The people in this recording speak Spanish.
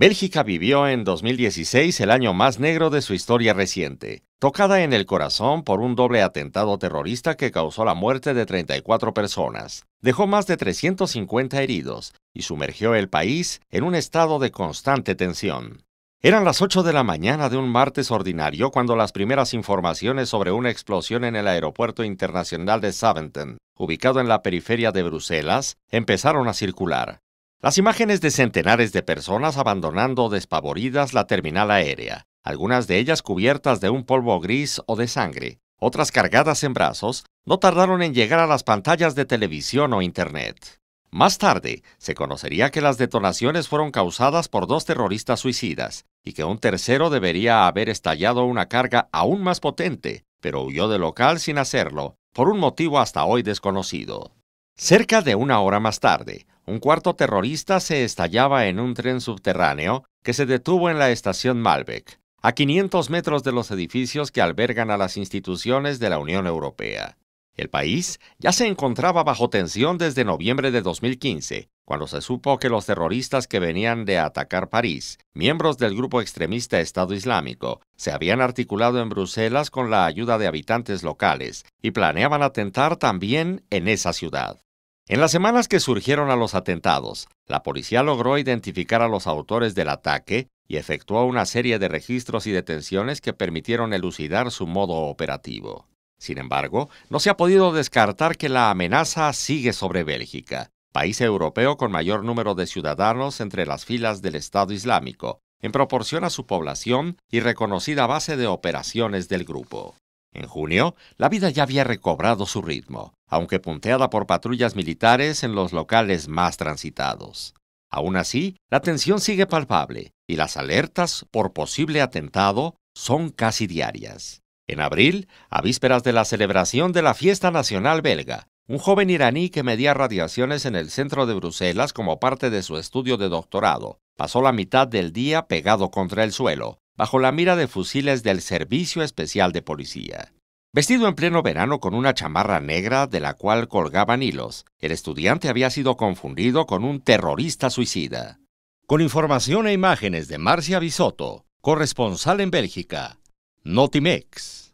Bélgica vivió en 2016 el año más negro de su historia reciente, tocada en el corazón por un doble atentado terrorista que causó la muerte de 34 personas, dejó más de 350 heridos y sumergió el país en un estado de constante tensión. Eran las 8 de la mañana de un martes ordinario cuando las primeras informaciones sobre una explosión en el Aeropuerto Internacional de Saventen, ubicado en la periferia de Bruselas, empezaron a circular. Las imágenes de centenares de personas abandonando despavoridas la terminal aérea, algunas de ellas cubiertas de un polvo gris o de sangre, otras cargadas en brazos, no tardaron en llegar a las pantallas de televisión o Internet. Más tarde, se conocería que las detonaciones fueron causadas por dos terroristas suicidas y que un tercero debería haber estallado una carga aún más potente, pero huyó del local sin hacerlo, por un motivo hasta hoy desconocido. Cerca de una hora más tarde, un cuarto terrorista se estallaba en un tren subterráneo que se detuvo en la estación Malbec, a 500 metros de los edificios que albergan a las instituciones de la Unión Europea. El país ya se encontraba bajo tensión desde noviembre de 2015, cuando se supo que los terroristas que venían de atacar París, miembros del grupo extremista Estado Islámico, se habían articulado en Bruselas con la ayuda de habitantes locales y planeaban atentar también en esa ciudad. En las semanas que surgieron a los atentados, la policía logró identificar a los autores del ataque y efectuó una serie de registros y detenciones que permitieron elucidar su modo operativo. Sin embargo, no se ha podido descartar que la amenaza sigue sobre Bélgica, país europeo con mayor número de ciudadanos entre las filas del Estado Islámico, en proporción a su población y reconocida base de operaciones del grupo. En junio, la vida ya había recobrado su ritmo, aunque punteada por patrullas militares en los locales más transitados. Aún así, la tensión sigue palpable y las alertas por posible atentado son casi diarias. En abril, a vísperas de la celebración de la Fiesta Nacional Belga, un joven iraní que medía radiaciones en el centro de Bruselas como parte de su estudio de doctorado pasó la mitad del día pegado contra el suelo, bajo la mira de fusiles del Servicio Especial de Policía. Vestido en pleno verano con una chamarra negra de la cual colgaban hilos, el estudiante había sido confundido con un terrorista suicida. Con información e imágenes de Marcia Bisotto, corresponsal en Bélgica, Notimex.